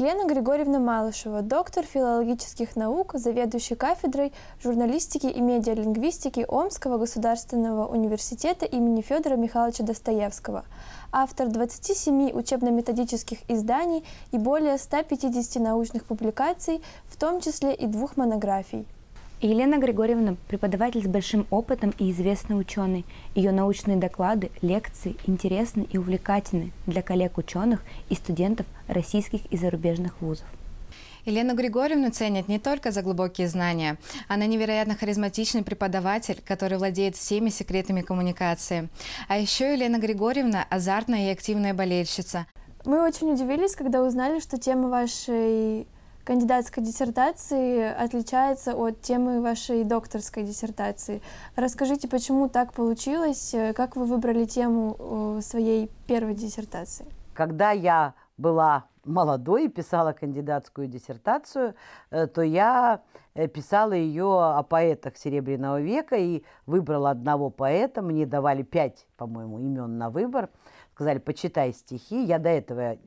Елена Григорьевна Малышева, доктор филологических наук, заведующий кафедрой журналистики и медиалингвистики Омского государственного университета имени Федора Михайловича Достоевского, автор 27 учебно-методических изданий и более 150 научных публикаций, в том числе и двух монографий. Елена Григорьевна – преподаватель с большим опытом и известный ученый. Ее научные доклады, лекции интересны и увлекательны для коллег-ученых и студентов российских и зарубежных вузов. Елену Григорьевну ценят не только за глубокие знания. Она невероятно харизматичный преподаватель, который владеет всеми секретами коммуникации. А еще Елена Григорьевна – азартная и активная болельщица. Мы очень удивились, когда узнали, что тема вашей кандидатской диссертации отличается от темы вашей докторской диссертации. Расскажите, почему так получилось, э, как вы выбрали тему э, своей первой диссертации? Когда я была молодой и писала кандидатскую диссертацию, э, то я писала ее о поэтах Серебряного века и выбрала одного поэта. Мне давали пять, по-моему, имен на выбор сказали, почитай стихи. Я до этого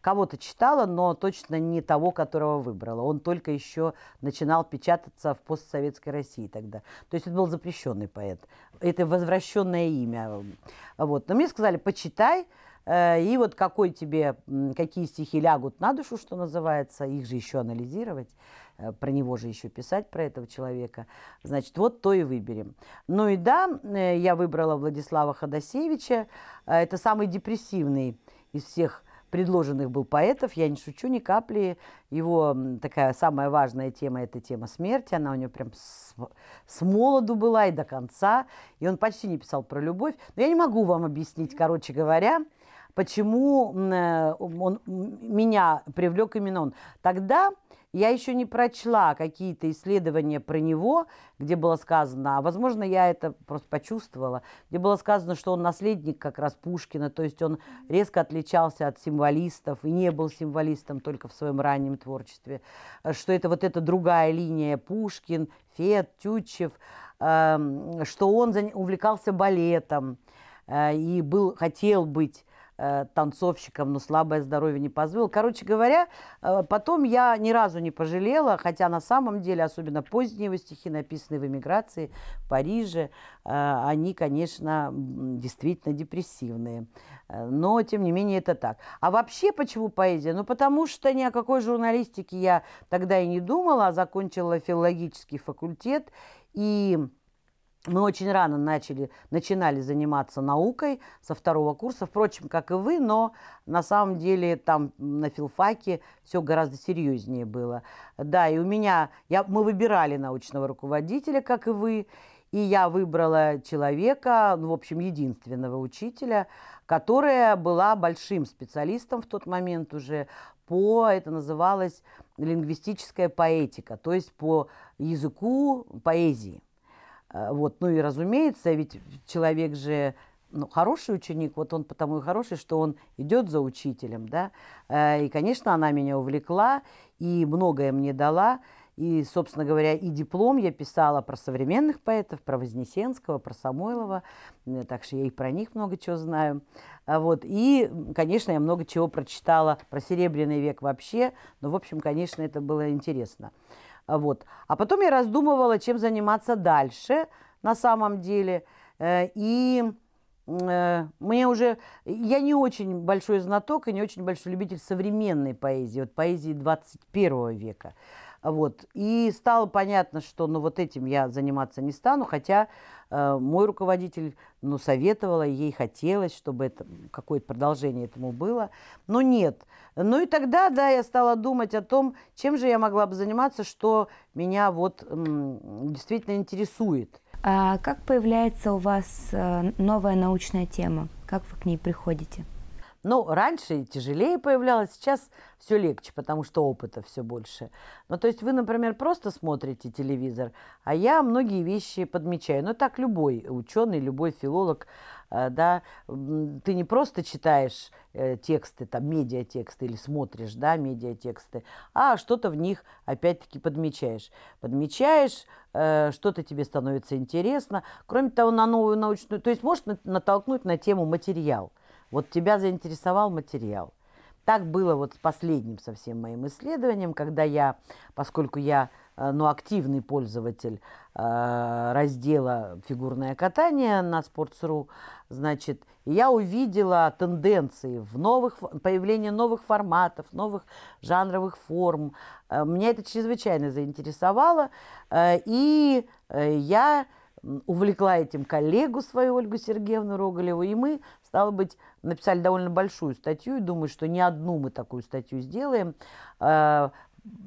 кого-то читала, но точно не того, которого выбрала. Он только еще начинал печататься в постсоветской России тогда. То есть это был запрещенный поэт. Это возвращенное имя. Вот. Но мне сказали, почитай. Э, и вот какой тебе, какие стихи лягут на душу, что называется, их же еще анализировать, э, про него же еще писать, про этого человека. Значит, вот то и выберем. Ну и да, э, я выбрала Владислава Ходосевича. Это самый депрессивный из всех предложенных был поэтов, я не шучу ни капли. Его такая самая важная тема – это тема смерти. Она у него прям с, с молоду была и до конца. И он почти не писал про любовь. Но я не могу вам объяснить, короче говоря, Почему э, он, меня привлек именно он? Тогда я еще не прочла какие-то исследования про него, где было сказано, а возможно, я это просто почувствовала, где было сказано, что он наследник как раз Пушкина, то есть он резко отличался от символистов и не был символистом только в своем раннем творчестве, э, что это вот эта другая линия Пушкин, Фет, Тютчев, эм, что он увлекался балетом э, и был, хотел быть Э, танцовщиком, но слабое здоровье не позволило. Короче говоря, э, потом я ни разу не пожалела, хотя на самом деле, особенно поздние его стихи, написанные в эмиграции, в Париже, э, они, конечно, действительно депрессивные. Но, тем не менее, это так. А вообще, почему поэзия? Ну, потому что ни о какой журналистике я тогда и не думала, а закончила филологический факультет и мы очень рано начали, начинали заниматься наукой со второго курса, впрочем, как и вы, но на самом деле там на филфаке все гораздо серьезнее было. Да, и у меня, я, мы выбирали научного руководителя, как и вы, и я выбрала человека, ну, в общем, единственного учителя, которая была большим специалистом в тот момент уже по, это называлось лингвистическая поэтика, то есть по языку поэзии. Э, вот. Ну и разумеется, ведь человек же ну, хороший ученик, вот он потому и хороший, что он идет за учителем, да. Э, и, конечно, она меня увлекла и многое мне дала. И, собственно говоря, и диплом я писала про современных поэтов, про Вознесенского, про Самойлова, э, так что я и про них много чего знаю. А вот. И, конечно, я много чего прочитала про Серебряный век вообще, но, в общем, конечно, это было интересно. А, вот. А потом я раздумывала, чем заниматься дальше на самом деле. Э, и э, мне уже... Я не очень большой знаток и не очень большой любитель современной поэзии, вот поэзии 21 века. Вот. И стало понятно, что ну, вот этим я заниматься не стану, хотя э, мой руководитель ну, советовала, ей хотелось, чтобы это, какое-то продолжение этому было, но нет. Ну и тогда, да, я стала думать о том, чем же я могла бы заниматься, что меня вот м, действительно интересует. А как появляется у вас э, новая научная тема? Как вы к ней приходите? Ну, раньше тяжелее появлялось, сейчас все легче, потому что опыта все больше. Ну, то есть вы, например, просто смотрите телевизор, а я многие вещи подмечаю. Ну, так любой ученый, любой филолог, э, да, ты не просто читаешь э, тексты, там, медиатексты или смотришь, да, медиатексты, а что-то в них опять-таки подмечаешь. Подмечаешь, э, что-то тебе становится интересно. Кроме того, на новую научную, то есть может натолкнуть на тему материал – вот тебя заинтересовал материал. Так было вот с последним совсем моим исследованием, когда я, поскольку я э, ну, активный пользователь э, раздела «Фигурное катание» на Sports.ru, значит, я увидела тенденции в новых, появление новых форматов, новых жанровых форм. Э, меня это чрезвычайно заинтересовало, э, и э, я увлекла этим коллегу свою, Ольгу Сергеевну Роголеву, и мы, стало быть, написали довольно большую статью, и думаю, что не одну мы такую статью сделаем, э,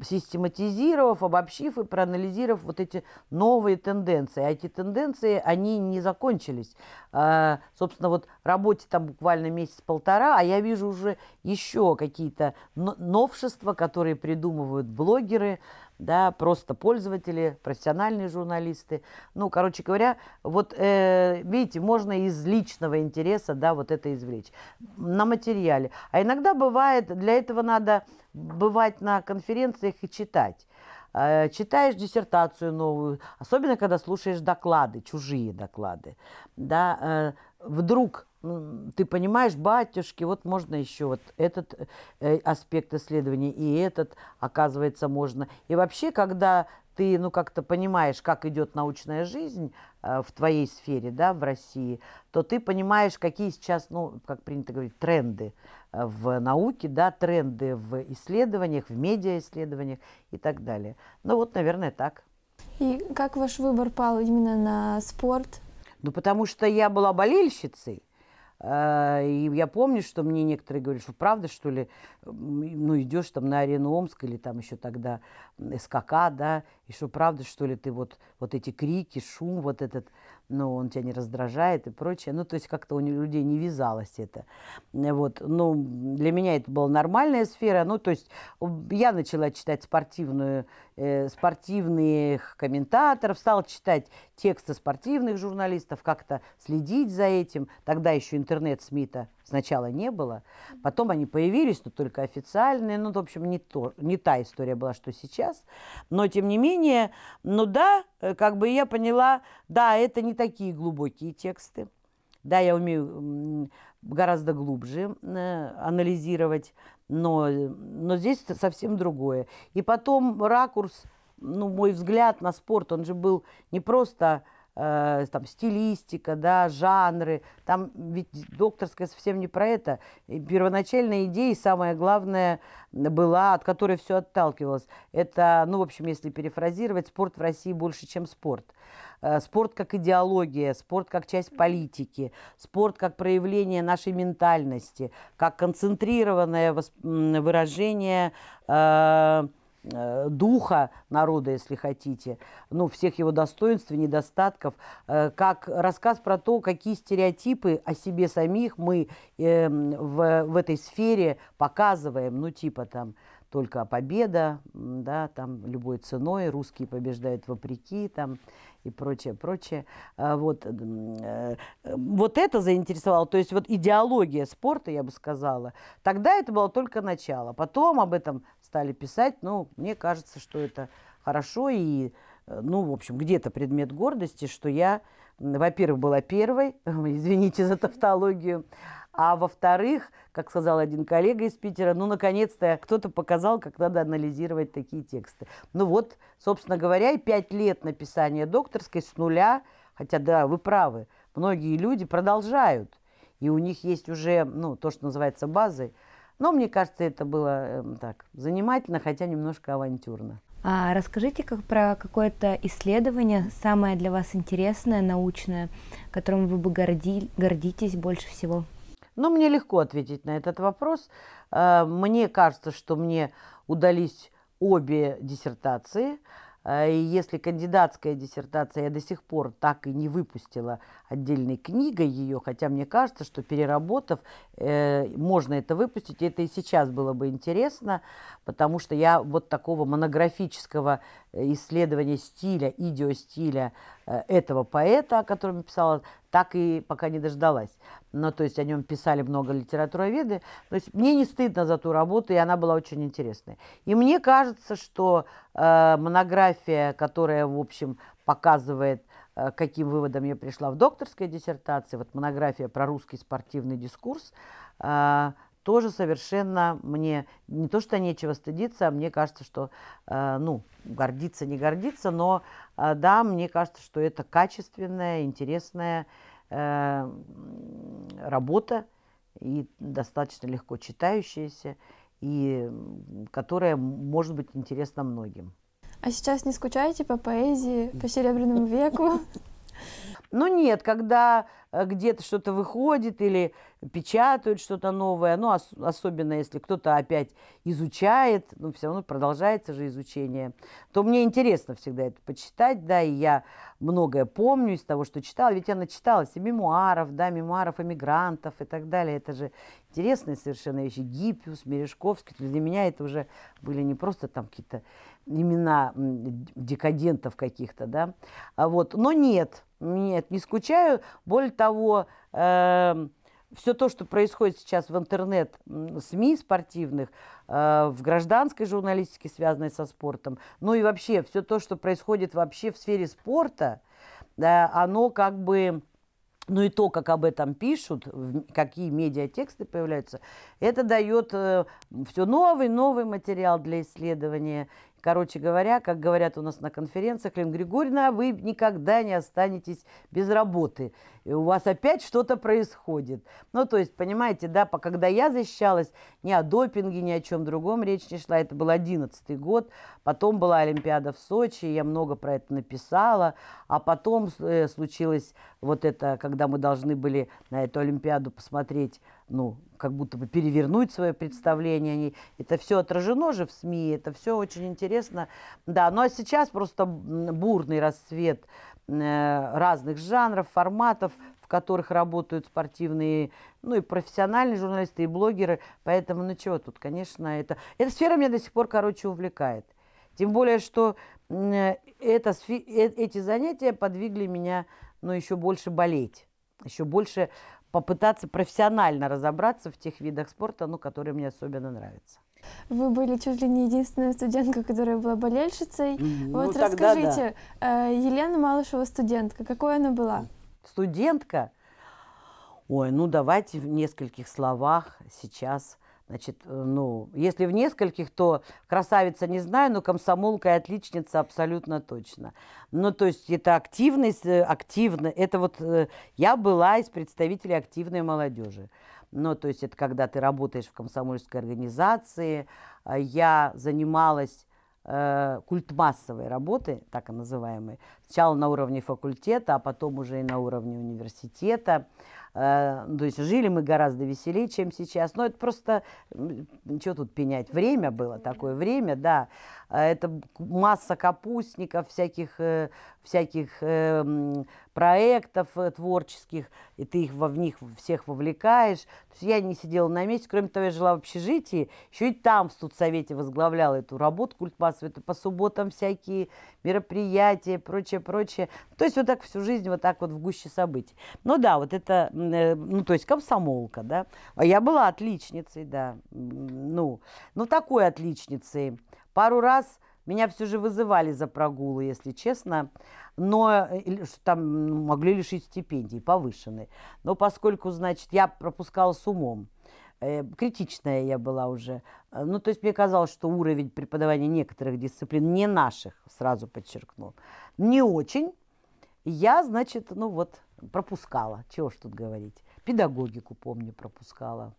систематизировав, обобщив и проанализировав вот эти новые тенденции. А эти тенденции, они не закончились. Э, собственно, вот работе там буквально месяц-полтора, а я вижу уже еще какие-то новшества, которые придумывают блогеры, да, просто пользователи, профессиональные журналисты. Ну, короче говоря, вот э, видите, можно из личного интереса, да, вот это извлечь на материале. А иногда бывает, для этого надо бывать на конференциях и читать. Э, читаешь диссертацию новую, особенно когда слушаешь доклады, чужие доклады, да, э, вдруг ну, ты понимаешь, батюшки, вот можно еще вот этот э, аспект исследования и этот, оказывается, можно. И вообще, когда ты, ну, как-то понимаешь, как идет научная жизнь э, в твоей сфере, да, в России, то ты понимаешь, какие сейчас, ну, как принято говорить, тренды э, в науке, да, тренды в исследованиях, в медиа-исследованиях и так далее. Ну, вот, наверное, так. И как ваш выбор пал именно на спорт? Ну, потому что я была болельщицей, а, и я помню, что мне некоторые говорили, что правда, что ли, ну, идешь там на арену Омск или там еще тогда СКК, да, и что правда, что ли, ты вот, вот эти крики, шум, вот этот, но ну, он тебя не раздражает и прочее. Ну, то есть как-то у людей не вязалось это. Э, вот. Ну, для меня это была нормальная сфера. Ну, то есть я начала читать спортивную, э, спортивных комментаторов, стала читать тексты спортивных журналистов, как-то следить за этим. Тогда еще интернет СМИ-то сначала не было. Потом они появились, но только официальные. Ну, в общем, не, то, не та история была, что сейчас. Но, тем не менее, ну да, э, как бы я поняла, да, это не такие глубокие тексты. Да, я умею гораздо глубже э, анализировать, но, но здесь совсем другое. И потом ракурс, ну, мой взгляд на спорт, он же был не просто э, там стилистика, да, жанры. Там ведь докторская совсем не про это. первоначальная идея, самое главное, была, от которой все отталкивалось. Это, ну, в общем, если перефразировать, спорт в России больше, чем спорт. Э, спорт как идеология, спорт как часть политики, спорт как проявление нашей ментальности, как концентрированное выражение э, Э, духа народа, если хотите, ну, всех его достоинств и недостатков, э, как рассказ про то, какие стереотипы о себе самих мы эм, в, в этой сфере показываем, ну, типа там только победа, да, там любой ценой, русские побеждают вопреки, там, и прочее, прочее. А вот, э, э, э, вот это заинтересовало, то есть вот идеология спорта, я бы сказала. Тогда это было только начало. Потом об этом стали писать, ну, мне кажется, что это хорошо и, ну, в общем, где-то предмет гордости, что я, во-первых, была первой, извините за тавтологию, а во-вторых, как сказал один коллега из Питера, ну, наконец-то кто-то показал, как надо анализировать такие тексты. Ну вот, собственно говоря, и пять лет написания докторской с нуля, хотя, да, вы правы, многие люди продолжают, и у них есть уже, ну, то, что называется базой, но мне кажется, это было э, так занимательно, хотя немножко авантюрно. А расскажите как про какое-то исследование, самое для вас интересное, научное, которым вы бы горди, гордитесь больше всего. Но мне легко ответить на этот вопрос. Э, мне кажется, что мне удались обе диссертации. Э, и если кандидатская диссертация я до сих пор так и не выпустила отдельной книгой ее, хотя мне кажется, что переработав, э, можно это выпустить, это и сейчас было бы интересно, потому что я вот такого монографического исследования стиля, идиостиля э, этого поэта, о котором я писала, так и пока не дождалась но ну, то есть о нем писали много литературоведы. То есть мне не стыдно за ту работу, и она была очень интересная. И мне кажется, что э, монография, которая, в общем, показывает, э, каким выводом я пришла в докторской диссертации, вот монография про русский спортивный дискурс, э, тоже совершенно мне не то что нечего стыдиться, а мне кажется, что э, ну гордиться не гордиться, но э, да, мне кажется, что это качественная, интересная Э, работа и достаточно легко читающаяся, и которая может быть интересна многим. А сейчас не скучаете по поэзии, по серебряному веку? Ну нет, когда э, где-то что-то выходит или печатают что-то новое, ну, ос особенно если кто-то опять изучает, ну, все равно продолжается же изучение, то мне интересно всегда это почитать, да, и я многое помню из того, что читала, ведь я начиталась и мемуаров, да, мемуаров эмигрантов и так далее, это же интересные совершенно вещи, Гиппиус, Мережковский, для меня это уже были не просто там какие-то имена декадентов каких-то, да, а вот, но нет, нет, не скучаю, более того, э все то, что происходит сейчас в интернет-СМИ спортивных, э, в гражданской журналистике, связанной со спортом, ну и вообще все то, что происходит вообще в сфере спорта, оно как бы ну и то, как об этом пишут, какие медиатексты появляются, это дает э, все новый, новый материал для исследования. Короче говоря, как говорят у нас на конференциях, Лен Григорьевна, вы никогда не останетесь без работы. И у вас опять что-то происходит. Ну, то есть, понимаете, да, когда я защищалась, ни о допинге, ни о чем другом речь не шла. Это был одиннадцатый год, потом была Олимпиада в Сочи, я много про это написала, а потом э, случилось вот это, когда мы должны были на эту Олимпиаду посмотреть ну, как будто бы перевернуть свое представление. Это все отражено же в СМИ, это все очень интересно. Да, ну а сейчас просто бурный расцвет э, разных жанров, форматов, в которых работают спортивные, ну и профессиональные журналисты, и блогеры. Поэтому, ну чего тут, конечно, это... Эта сфера меня до сих пор, короче, увлекает. Тем более, что это, э, эти занятия подвигли меня, ну, еще больше болеть, еще больше попытаться профессионально разобраться в тех видах спорта, ну, которые мне особенно нравятся. Вы были чуть ли не единственная студентка, которая была болельщицей. Ну, вот расскажите, да. Э, Елена Малышева студентка, какой она была? Студентка? Ой, ну давайте в нескольких словах сейчас Значит, э, ну, если в нескольких, то красавица не знаю, но комсомолка и отличница абсолютно точно. Ну, то есть это активность, э, активно, это вот э, я была из представителей активной молодежи. Ну, то есть это когда ты работаешь в комсомольской организации, а я занималась культмассовой культ массовой работы, так называемой, сначала на уровне факультета, а потом уже и на уровне университета. Э, ну, то есть жили мы гораздо веселее, чем сейчас. Но это просто, ничего тут пенять, время было такое время, да. А, это масса капустников, всяких, э, всяких эм, проектов э, творческих, и ты их в них всех вовлекаешь. То есть я не сидела на месте, кроме того, я жила в общежитии, еще и там в студсовете возглавляла эту работу культ массовой, это по субботам всякие мероприятия, прочее, прочее. То есть вот так всю жизнь, вот так вот в гуще событий. Ну да, вот это, э, ну то есть комсомолка, да. А я была отличницей, да, ну, ну такой отличницей, Пару раз меня все же вызывали за прогулы, если честно, но э, там ну, могли лишить стипендии повышенной. Но поскольку, значит, я пропускала с умом, э, критичная я была уже. Э, ну, то есть мне казалось, что уровень преподавания некоторых дисциплин, не наших, сразу подчеркну, не очень. Я, значит, ну вот, пропускала, чего ж тут говорить, педагогику, помню, пропускала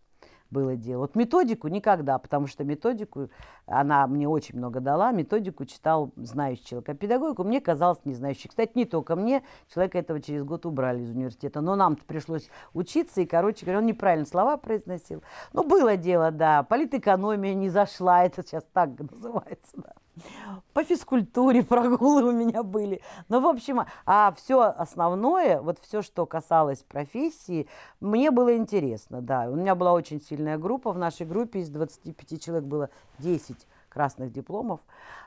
было дело. Вот методику никогда, потому что методику, она мне очень много дала, методику читал знающий человек, а педагогику мне казалось не знающий. Кстати, не только мне, человека этого через год убрали из университета, но нам пришлось учиться, и, короче говоря, он неправильно слова произносил. Но ну, было дело, да, политэкономия не зашла, это сейчас так называется, да. По физкультуре прогулы у меня были. Ну, в общем, а все основное, вот все, что касалось профессии, мне было интересно, да. У меня была очень сильная группа. В нашей группе из 25 человек было 10 красных дипломов.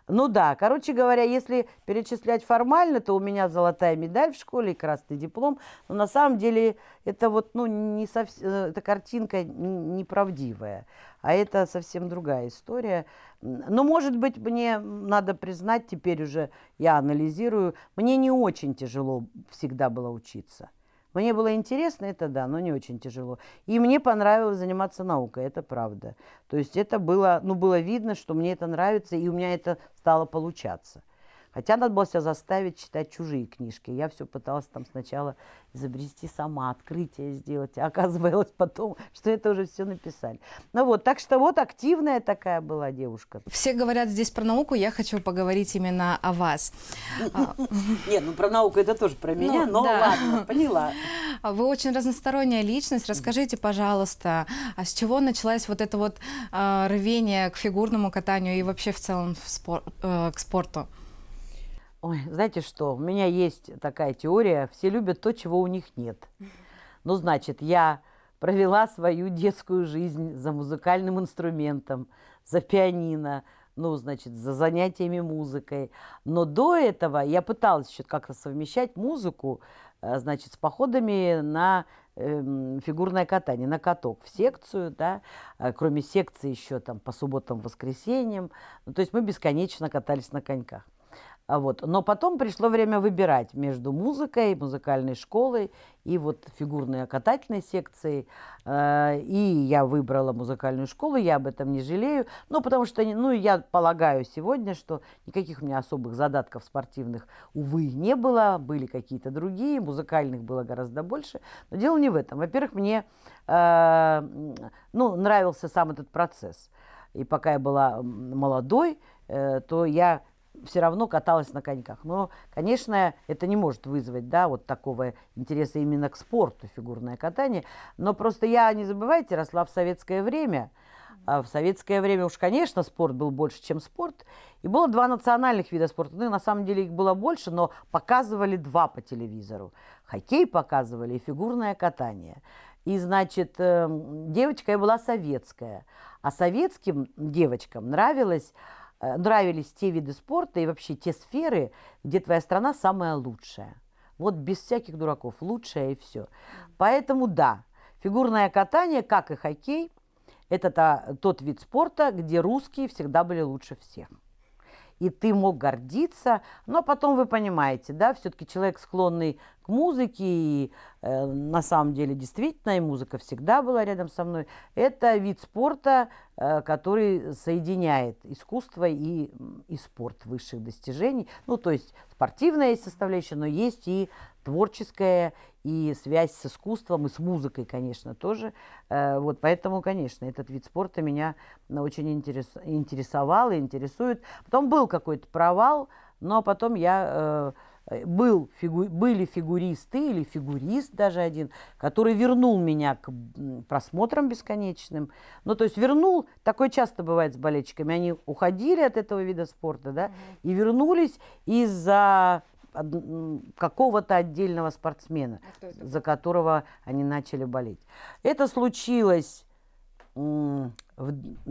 Ну да, короче говоря, если перечислять формально, то у меня золотая медаль в школе и красный диплом. Но на самом деле это вот, ну, не совсем, э, эта картинка неправдивая, а это совсем другая история. Но, может быть, мне надо признать, теперь уже я анализирую, мне не очень тяжело всегда было учиться. Мне было интересно, это да, но не очень тяжело. И мне понравилось заниматься наукой, это правда. То есть это было, ну, было видно, что мне это нравится, и у меня это стало получаться. Хотя надо было себя заставить читать чужие книжки. Я все пыталась там сначала изобрести сама, открытие сделать. А оказывалось потом, что это уже все написали. Ну вот, так что вот активная такая была девушка. Все говорят здесь про науку, я хочу поговорить именно о вас. Не, ну про науку это тоже про меня, ну, но ладно, поняла. А вы очень разносторонняя личность. Расскажите, пожалуйста, а с чего началась вот это вот а, рвение к фигурному катанию и вообще в целом э, к спорту? Ой, знаете что, у меня есть такая теория, все любят то, чего у них нет. Ну, значит, я провела свою детскую жизнь за музыкальным инструментом, за пианино, ну, значит, за занятиями музыкой. Но до этого я пыталась еще как-то совмещать музыку, э, значит, с походами на эм, фигурное катание, на каток в секцию, да, э, кроме секции еще там по субботам, воскресеньям. Ну, то есть мы бесконечно катались на коньках. А вот. Но потом пришло время выбирать между музыкой, музыкальной школой и вот фигурной катательной секцией. Э, и я выбрала музыкальную школу, я об этом не жалею. Ну, потому что, ну, я полагаю сегодня, что никаких у меня особых задатков спортивных, увы, не было. Были какие-то другие, музыкальных было гораздо больше. Но дело не в этом. Во-первых, мне э, ну, нравился сам этот процесс. И пока я была молодой, э, то я все равно каталась на коньках. Но, конечно, это не может вызвать, да, вот такого интереса именно к спорту фигурное катание. Но просто я, не забывайте, росла в советское время. А в советское время уж, конечно, спорт был больше, чем спорт. И было два национальных вида спорта. Ну, на самом деле их было больше, но показывали два по телевизору. Хоккей показывали и фигурное катание. И, значит, эм, девочка я была советская. А советским девочкам нравилось Э, нравились те виды спорта и вообще те сферы, где твоя страна самая лучшая. Вот без всяких дураков, лучшая и все. Поэтому да, фигурное катание, как и хоккей, это та, тот вид спорта, где русские всегда были лучше всех. И ты мог гордиться, но потом вы понимаете, да, все-таки человек, склонный к музыке, и э, на самом деле действительно и музыка всегда была рядом со мной. Это вид спорта, э, который соединяет искусство и, и спорт высших достижений. Ну, то есть спортивная есть составляющая, но есть и творческая, и связь с искусством, и с музыкой, конечно, тоже. Э, вот поэтому, конечно, этот вид спорта меня очень интерес, интересовал и интересует. Потом был какой-то провал, но потом я... Э, Э, был, фигу, были фигуристы или фигурист даже один, который вернул меня к просмотрам бесконечным. Ну, то есть вернул, такое часто бывает с болельщиками, они уходили от этого вида спорта, да, и вернулись из-за какого-то отдельного спортсмена, а за которого они начали болеть. Это случилось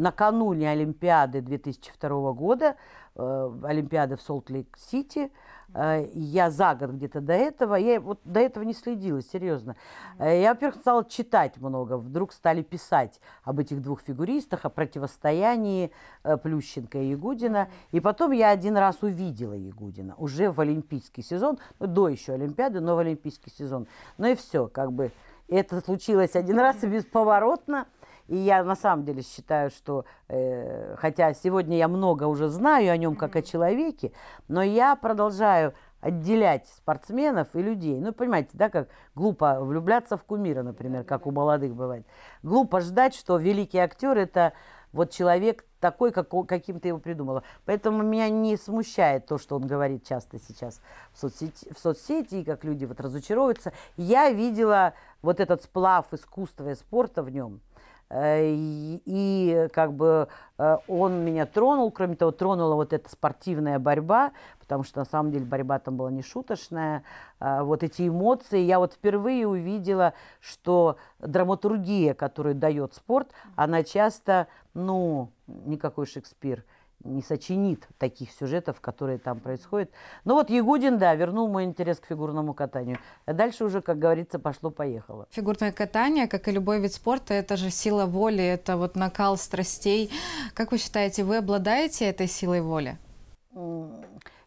накануне Олимпиады 2002 года, э, Олимпиады в Солт-Лейк-Сити, э, я за год где-то до этого, я вот до этого не следила, серьезно. Э, я, во-первых, стала читать много, вдруг стали писать об этих двух фигуристах, о противостоянии э, Плющенко и Ягудина. И потом я один раз увидела Ягудина уже в олимпийский сезон, ну, до еще Олимпиады, но в олимпийский сезон. Ну и все, как бы это случилось один раз и бесповоротно. И я на самом деле считаю, что, э, хотя сегодня я много уже знаю о нем как о человеке, но я продолжаю отделять спортсменов и людей. Ну, понимаете, да, как глупо влюбляться в кумира, например, как у молодых бывает. Глупо ждать, что великий актер – это вот человек такой, как, каким ты его придумала. Поэтому меня не смущает то, что он говорит часто сейчас в соцсети, в соцсети и как люди вот разочаровываются. Я видела вот этот сплав искусства и спорта в нем – Э, и как бы э, он меня тронул, кроме того, тронула вот эта спортивная борьба, потому что на самом деле борьба там была не шуточная. Э, вот эти эмоции. Я вот впервые увидела, что драматургия, которую дает спорт, она часто, ну, никакой Шекспир – не сочинит таких сюжетов, которые там происходят. Ну вот Ягудин, да, вернул мой интерес к фигурному катанию. А дальше уже, как говорится, пошло-поехало. Фигурное катание, как и любой вид спорта, это же сила воли, это вот накал страстей. Как вы считаете, вы обладаете этой силой воли?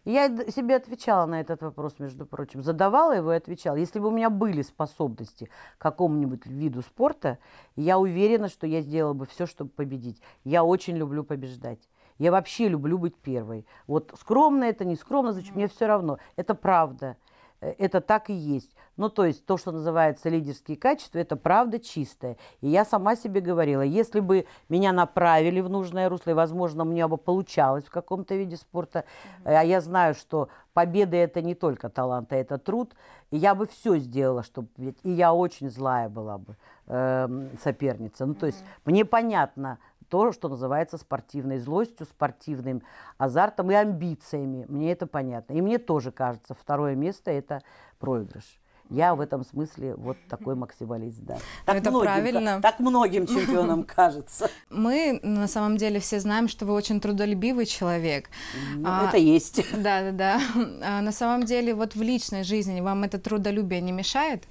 Я себе отвечала на этот вопрос, между прочим. Задавала его и отвечала. Если бы у меня были способности к какому-нибудь виду спорта, я уверена, что я сделала бы все, чтобы победить. Я очень люблю побеждать. Я вообще люблю быть первой. Вот скромно это, не скромно, значит, мне все равно. Это правда. Э, это так и есть. Ну, то есть то, что называется лидерские качества, это правда чистая. И я сама себе говорила, если бы меня направили в нужное русло, и, возможно, мне бы получалось в каком-то виде спорта, э, а я знаю, что победа – это не только талант, а это труд, и я бы все сделала, чтобы… И я очень злая была бы эм, соперница. Ну, то есть мне понятно, то, что называется спортивной злостью, спортивным азартом и амбициями. Мне это понятно. И мне тоже кажется, второе место – это проигрыш. Я в этом смысле вот такой максималист, да. Ну, так это многим, правильно. Так многим чемпионам кажется. Мы на самом деле все знаем, что вы очень трудолюбивый человек. Ну, а, это есть. Да, да, да. А на самом деле вот в личной жизни вам это трудолюбие не мешает?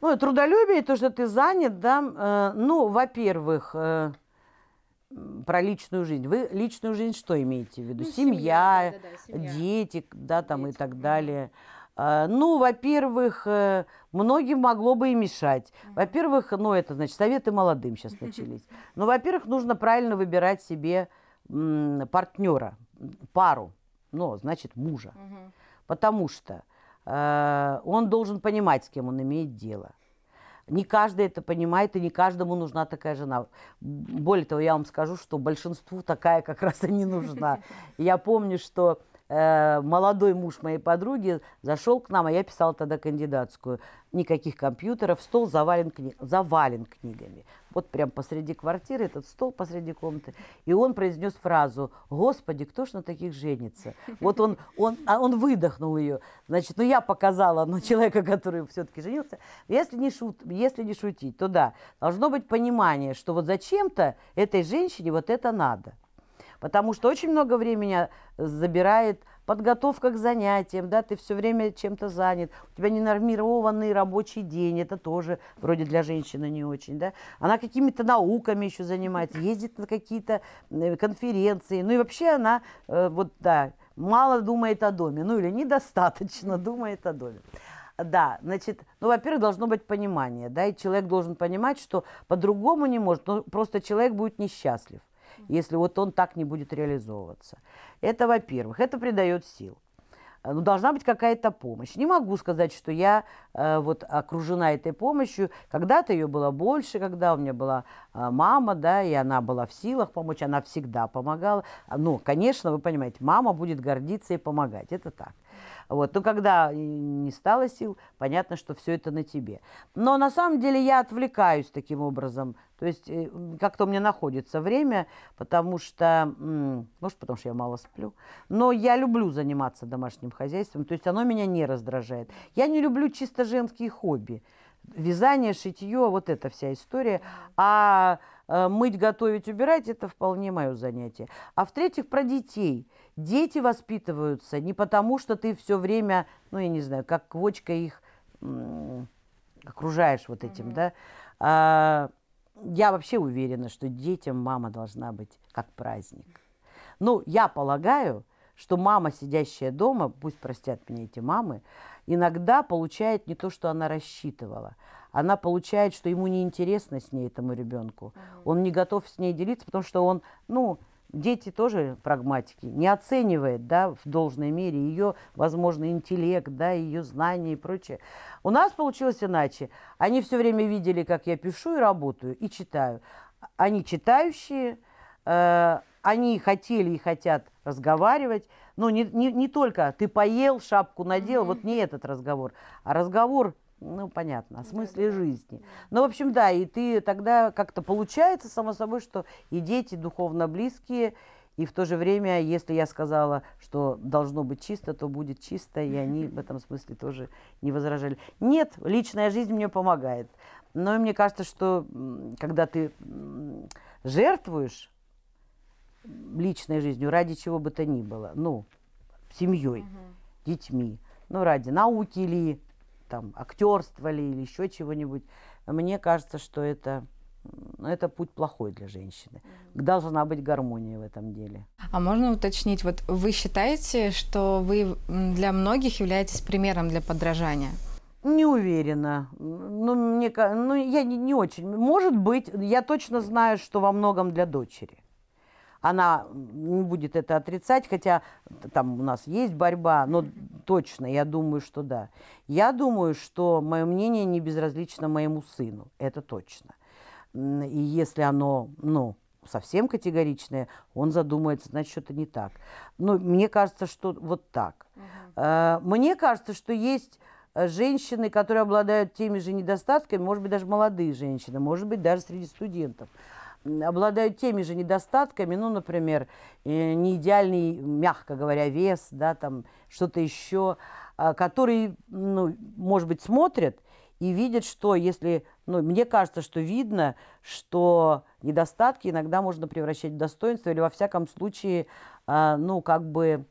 Ну, трудолюбие, то, что ты занят, да, э, ну, во-первых, э, про личную жизнь. Вы личную жизнь что имеете в виду? Ну, семья, семья, да, да, семья, дети, да, там дети. и так далее. А, ну, во-первых, э, многим могло бы и мешать. Во-первых, ну, это значит, советы молодым сейчас начались. Ну, во-первых, нужно правильно выбирать себе партнера, пару, ну, значит, мужа. Потому что э, он должен понимать, с кем он имеет дело. Не каждый это понимает, и не каждому нужна такая жена. Более того, я вам скажу, что большинству такая как раз и не нужна. Я помню, что Э, молодой муж моей подруги зашел к нам, а я писала тогда кандидатскую. Никаких компьютеров, стол завален, кни... завален книгами. Вот прям посреди квартиры, этот стол посреди комнаты. И он произнес фразу «Господи, кто ж на таких женится?» Вот он, он, а он выдохнул ее. Значит, ну я показала на ну, человека, который все-таки женился. Если не, шут, если не шутить, то да, должно быть понимание, что вот зачем-то этой женщине вот это надо потому что очень много времени э, забирает подготовка к занятиям, да, ты все время чем-то занят, у тебя ненормированный рабочий день, это тоже вроде для женщины не очень, да. Она какими-то науками еще занимается, ездит на какие-то э, конференции, ну и вообще она, э, вот, да, мало думает о доме, ну или недостаточно думает о доме. Да, значит, ну, во-первых, должно быть понимание, да, и человек должен понимать, что по-другому не может, ну, просто человек будет несчастлив если вот он так не будет реализовываться. Это, во-первых, это придает сил. А, Но ну, должна быть какая-то помощь. Не могу сказать, что я э, вот окружена этой помощью. Когда-то ее было больше, когда у меня была э, мама, да, и она была в силах помочь, она всегда помогала. А, Но, ну, конечно, вы понимаете, мама будет гордиться и помогать, это так. Вот. Но когда не стало сил, понятно, что все это на тебе. Но на самом деле я отвлекаюсь таким образом. То есть э, как-то у меня находится время, потому что, может, потому что я мало сплю, но я люблю заниматься домашним хозяйством, то есть оно меня не раздражает. Я не люблю чисто женские хобби. Вязание, шитье, вот эта вся история. А э, мыть, готовить, убирать – это вполне мое занятие. А в-третьих, про детей – Дети воспитываются не потому, что ты все время, ну, я не знаю, как квочка их окружаешь вот этим, mm-hmm. да. А, я вообще уверена, что детям мама должна быть как праздник. Ну, я полагаю, что мама, сидящая дома, пусть простят меня эти мамы, иногда получает не то, что она рассчитывала. Она получает, что ему неинтересно с ней, этому ребенку. Mm-hmm. Он не готов с ней делиться, потому что он, ну, дети тоже прагматики, не оценивает да, в должной мере ее, возможно, интеллект, да, ее знания и прочее. У нас получилось иначе. Они все время видели, как я пишу и работаю, и читаю. Они читающие, э, они хотели и хотят разговаривать, но не, не, не только ты поел, шапку надел, mm-hmm. вот не этот разговор, а разговор ну, понятно, о ну смысле да, жизни. Да. Ну, в общем, да, и ты тогда как-то получается, само собой, что и дети духовно близкие, и в то же время, если я сказала, что должно быть чисто, то будет чисто, и они в этом смысле тоже не возражали. Нет, личная жизнь мне помогает. Но мне кажется, что когда ты жертвуешь личной жизнью ради чего бы то ни было, ну, семьей, угу. детьми, ну, ради науки или там актерство ли или еще чего-нибудь, мне кажется, что это но это путь плохой для женщины. Должна быть гармония в этом деле. А можно уточнить, вот вы считаете, что вы для многих являетесь примером для подражания? Не уверена. Ну, мне, ну я не, не очень. Может быть, я точно знаю, что во многом для дочери. Она не будет это отрицать, хотя там у нас есть борьба, но точно, я думаю, что да. Я думаю, что мое мнение не безразлично моему сыну, это точно. И если оно, ну, совсем категоричное, он задумается, значит, что-то не так. Но ну, мне кажется, что вот так. Угу. Мне кажется, что есть э, женщины, которые обладают теми же недостатками, может быть, даже молодые женщины, может быть, даже среди студентов – обладают теми же недостатками, ну, например, э, не идеальный, мягко говоря, вес, да, там что-то еще, а, которые, ну, может быть, смотрят и видят, что если, ну, мне кажется, что видно, что недостатки иногда можно превращать в достоинство или, во всяком случае, а, ну, как бы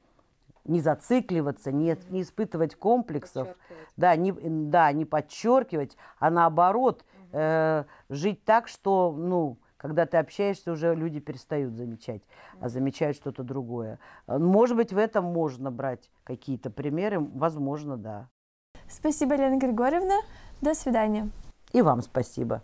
не зацикливаться, не, не испытывать комплексов, да, не, да, не подчеркивать, а наоборот, угу. э, жить так, что, ну, когда ты общаешься, уже люди перестают замечать, а замечают что-то другое. Э, может быть, в этом можно брать какие-то примеры, возможно, да. Спасибо, Лена Григорьевна. До свидания. И вам Спасибо.